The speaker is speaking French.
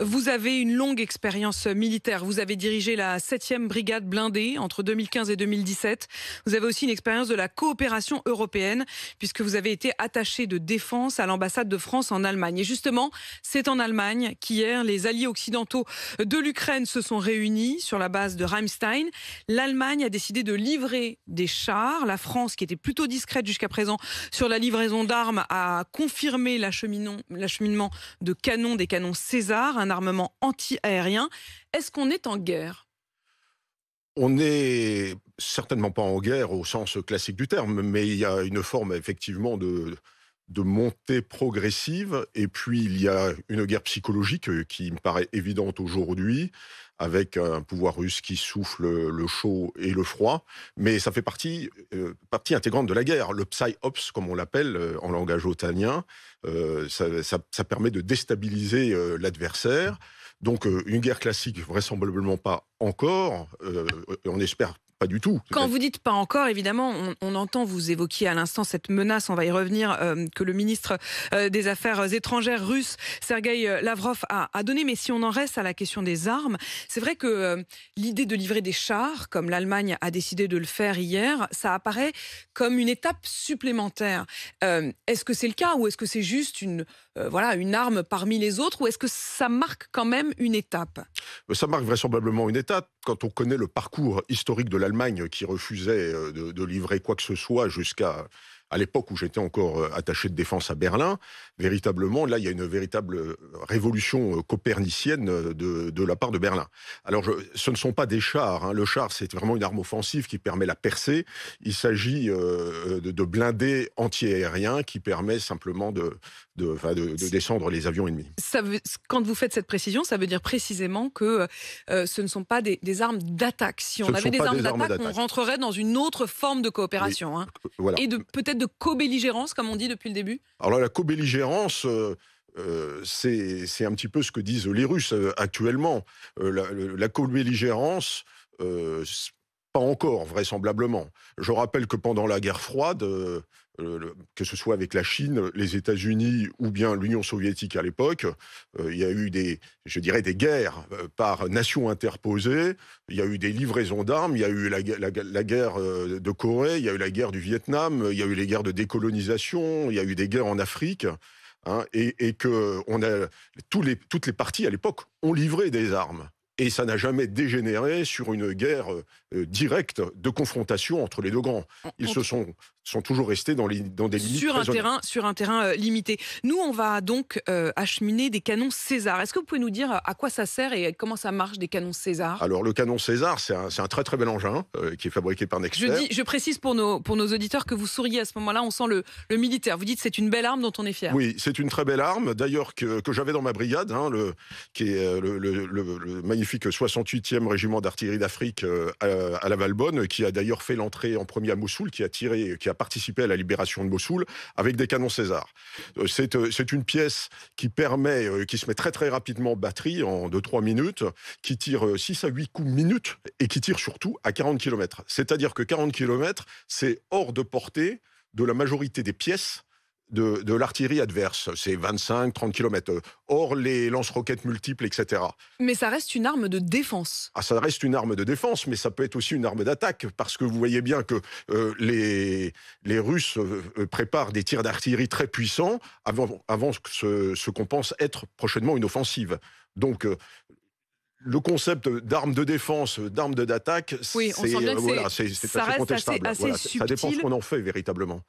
Vous avez une longue expérience militaire. Vous avez dirigé la 7e brigade blindée entre 2015 et 2017. Vous avez aussi une expérience de la coopération européenne puisque vous avez été attaché de défense à l'ambassade de France en Allemagne. Et justement, c'est en Allemagne qu'hier les alliés occidentaux de l'Ukraine se sont réunis sur la base de Rammstein. L'Allemagne a décidé de livrer des chars. La France, qui était plutôt discrète jusqu'à présent sur la livraison d'armes, a confirmé l'acheminement de canons, des canons César un armement anti-aérien. Est-ce qu'on est en guerre On n'est certainement pas en guerre au sens classique du terme, mais il y a une forme effectivement de, de montée progressive. Et puis, il y a une guerre psychologique euh, qui me paraît évidente aujourd'hui, avec un pouvoir russe qui souffle le chaud et le froid. Mais ça fait partie, euh, intégrante de la guerre. Le psy-ops, comme on l'appelle euh, en langage otanien, ça, ça, permet de déstabiliser l'adversaire. Donc, une guerre classique, vraisemblablement pas encore. on espère pas du tout. Quand vous dites pas encore, évidemment, on, entend, vous évoquer à l'instant cette menace, on va y revenir, euh, que le ministre euh, des Affaires étrangères russe, Sergei euh, Lavrov, a, a donné. Mais si on en reste à la question des armes, c'est vrai que l'idée de livrer des chars, comme l'Allemagne a décidé de le faire hier, ça apparaît comme une étape supplémentaire. est-ce que c'est le cas ou est-ce que c'est juste une, voilà, une arme parmi les autres ou est-ce que ça marque quand même une étape Ça marque vraisemblablement une étape quand on connaît le parcours historique de la l'Allemagne qui refusait euh, de, de, livrer quoi que ce soit jusqu'à à l'époque où j'étais encore euh, attaché de défense à Berlin, véritablement, là, il y a une véritable euh, révolution euh, copernicienne de, la part de Berlin. Alors, ce ne sont pas des chars. Hein. Le char, c'est vraiment une arme offensive qui permet la percée. Il s'agit de, de, blindés antiaériens qui permet simplement de, de, descendre les avions ennemis. quand vous faites cette précision, ça veut dire précisément que ce ne sont pas des, armes d'attaque. Si on avait des armes d'attaque, on rentrerait dans une autre forme de coopération. Hein. Voilà. Et de peut-être de co-belligérance, comme on dit depuis le début Alors la co-belligérance. Euh, euh, c'est un petit peu ce que disent les Russes euh, actuellement. la, la co-belligérance, pas encore, vraisemblablement. Je rappelle que pendant la guerre froide, euh, que ce soit avec la Chine, les États-Unis ou bien l'Union soviétique à l'époque, euh, il y a eu des, je dirais, des guerres euh, par nations interposées. Il y a eu des livraisons d'armes. Il y a eu la, guerre de Corée. Il y a eu la guerre du Vietnam. Il y a eu les guerres de décolonisation. Il y a eu des guerres en Afrique. Hein, et, que on a, les, toutes les parties à l'époque ont livré des armes et ça n'a jamais dégénéré sur une guerre euh, directe de confrontation entre les deux grands. Ils se sont sont toujours restés dans, des limites sur un terrain sur un terrain euh, limité. Nous, on va donc euh, acheminer des canons César. Est-ce que vous pouvez nous dire euh, à quoi ça sert et comment ça marche des canons César Alors le canon César, c'est un, très très bel engin qui est fabriqué par Nexter. Je, précise pour nos pour nos auditeurs que vous souriez à ce moment-là. On sent le, militaire. Vous dites c'est une belle arme dont on est fier. Oui, c'est une très belle arme. D'ailleurs que, j'avais dans ma brigade, hein, le, qui est le, magnifique 68e régiment d'artillerie d'Afrique à, la Valbonne, qui a d'ailleurs fait l'entrée en premier à Moussoul qui a tiré, qui a a participé à la libération de Mossoul avec des canons César. Euh, euh, c'est une pièce qui permet, euh, qui se met très très rapidement en batterie en 2-3 minutes, qui tire 6 à 8 coups minutes et qui tire surtout à 40 km. C'est-à-dire que 40 km, c'est hors de portée de la majorité des pièces de, l'artillerie adverse. C'est 25-30 km. Hors les lance-roquettes multiples, etc. Mais ça reste une arme de défense. Ah, ça reste une arme de défense, mais ça peut être aussi une arme d'attaque, parce que vous voyez bien que euh, les, les Russes euh, euh, préparent des tirs d'artillerie très puissants avant, avant ce, ce qu'on pense être prochainement une offensive. Donc, le concept d'arme de défense, d'arme d'attaque, oui, c'est voilà, assez, assez, subtil. ça dépend ce qu'on en fait véritablement.